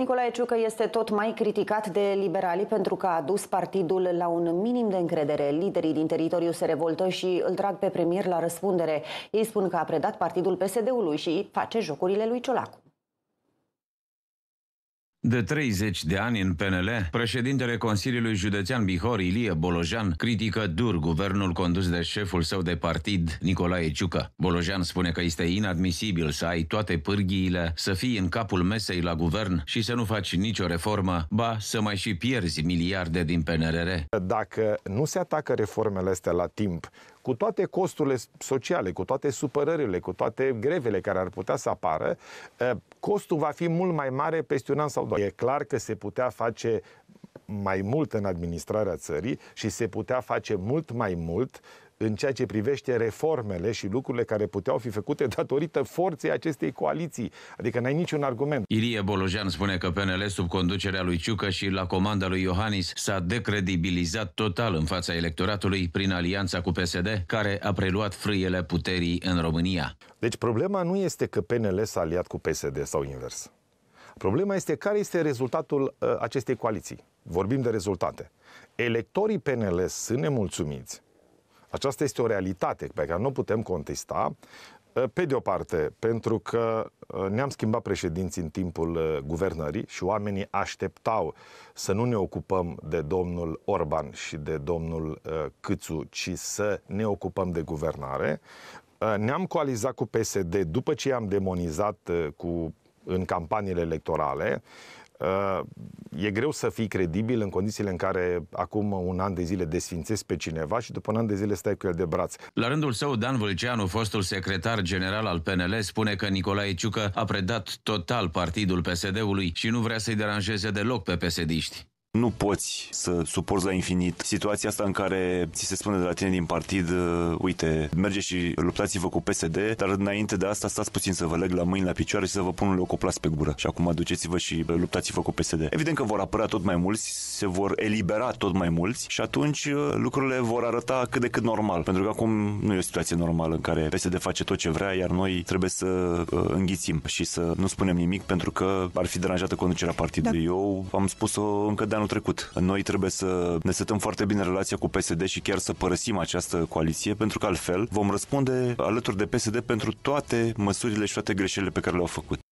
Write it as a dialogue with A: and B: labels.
A: Nicolae Ciucă este tot mai criticat de liberali pentru că a dus partidul la un minim de încredere. Liderii din teritoriu se revoltă și îl trag pe premier la răspundere. Ei spun că a predat partidul PSD-ului și face jocurile lui Ciolacu.
B: De 30 de ani în PNL, președintele Consiliului Județean Bihor, Ilie Bolojan, critică dur guvernul condus de șeful său de partid, Nicolae Ciucă. Bolojan spune că este inadmisibil să ai toate pârghiile, să fii în capul mesei la guvern și să nu faci nicio reformă, ba să mai și pierzi miliarde din PNRR.
C: Dacă nu se atacă reformele astea la timp, cu toate costurile sociale, cu toate supărările, cu toate grevele care ar putea să apară, eh, costul va fi mult mai mare peste un an sau doi. E clar că se putea face mai mult în administrarea țării și se putea face mult mai mult în ceea ce privește reformele și lucrurile care puteau fi făcute datorită forței acestei coaliții. Adică n-ai niciun argument.
B: Irie Bolojan spune că PNL sub conducerea lui Ciucă și la comanda lui Iohannis s-a decredibilizat total în fața electoratului prin alianța cu PSD, care a preluat frâiele puterii în România.
C: Deci problema nu este că PNL s-a aliat cu PSD sau invers. Problema este care este rezultatul ă, acestei coaliții. Vorbim de rezultate. Electorii PNL sunt nemulțumiți aceasta este o realitate pe care nu putem contesta, uh, pe de o parte, pentru că uh, ne-am schimbat președinții în timpul uh, guvernării și oamenii așteptau să nu ne ocupăm de domnul Orban și de domnul Câțu, ci să ne ocupăm de guvernare. Ne-am coalizat cu PSD după ce i-am demonizat cu, în campaniile electorale e greu să fii credibil în condițiile în care acum un an de zile desfințezi pe cineva și după un an de zile stai cu el de braț.
B: La rândul său, Dan Vâlceanu, fostul secretar general al PNL, spune că Nicolae Ciucă a predat total partidul PSD-ului și nu vrea să-i deranjeze deloc pe psd -iști
A: nu poți să suporți la infinit situația asta în care ți se spune de la tine din partid, ă, uite, merge și luptați-vă cu PSD, dar înainte de asta stați puțin să vă leg la mâini, la picioare și să vă pun un loc pe gură. Și acum duceți-vă și ă, luptați-vă cu PSD. Evident că vor apărea tot mai mulți, se vor elibera tot mai mulți și atunci ă, lucrurile vor arăta cât de cât normal, pentru că acum nu e o situație normală în care PSD face tot ce vrea, iar noi trebuie să înghițim și să nu spunem nimic pentru că ar fi deranjată conducerea partidului. Da. Eu am spus-o încă de anul trecut. Noi trebuie să ne setăm foarte bine relația cu PSD și chiar să părăsim această coaliție, pentru că altfel vom răspunde alături de PSD pentru toate măsurile și toate greșelile pe care le-au făcut.